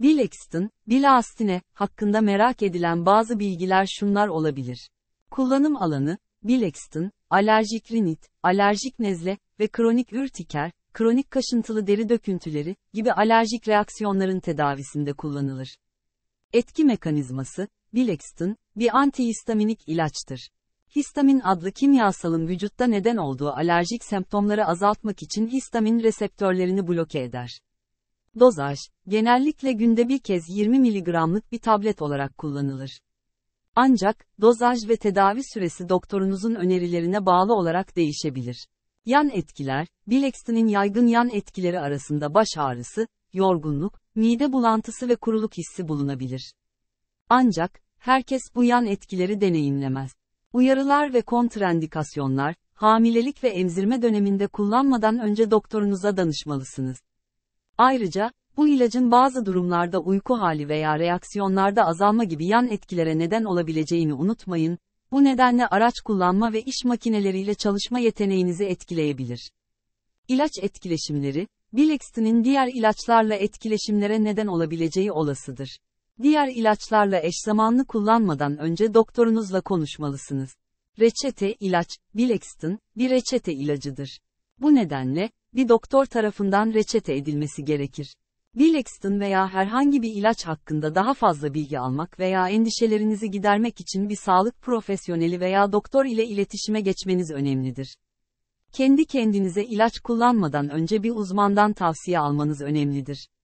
Bill Exton, Bill Astine, hakkında merak edilen bazı bilgiler şunlar olabilir. Kullanım alanı, Bill Exton, alerjik rinit, alerjik nezle ve kronik ürtiker, kronik kaşıntılı deri döküntüleri gibi alerjik reaksiyonların tedavisinde kullanılır. Etki mekanizması, Bilextin, bir antihistaminik ilaçtır. Histamin adlı kimyasalın vücutta neden olduğu alerjik semptomları azaltmak için histamin reseptörlerini bloke eder. Dozaj, genellikle günde bir kez 20 mg'lık bir tablet olarak kullanılır. Ancak, dozaj ve tedavi süresi doktorunuzun önerilerine bağlı olarak değişebilir. Yan etkiler, Bilextin'in yaygın yan etkileri arasında baş ağrısı, yorgunluk, mide bulantısı ve kuruluk hissi bulunabilir. Ancak, herkes bu yan etkileri deneyimlemez. Uyarılar ve kontraindikasyonlar, hamilelik ve emzirme döneminde kullanmadan önce doktorunuza danışmalısınız. Ayrıca, bu ilacın bazı durumlarda uyku hali veya reaksiyonlarda azalma gibi yan etkilere neden olabileceğini unutmayın, bu nedenle araç kullanma ve iş makineleriyle çalışma yeteneğinizi etkileyebilir. İlaç etkileşimleri, Bilextin'in diğer ilaçlarla etkileşimlere neden olabileceği olasıdır. Diğer ilaçlarla eşzamanlı kullanmadan önce doktorunuzla konuşmalısınız. Reçete ilaç, Bilextin, bir reçete ilacıdır. Bu nedenle, bir doktor tarafından reçete edilmesi gerekir. Bilexton veya herhangi bir ilaç hakkında daha fazla bilgi almak veya endişelerinizi gidermek için bir sağlık profesyoneli veya doktor ile iletişime geçmeniz önemlidir. Kendi kendinize ilaç kullanmadan önce bir uzmandan tavsiye almanız önemlidir.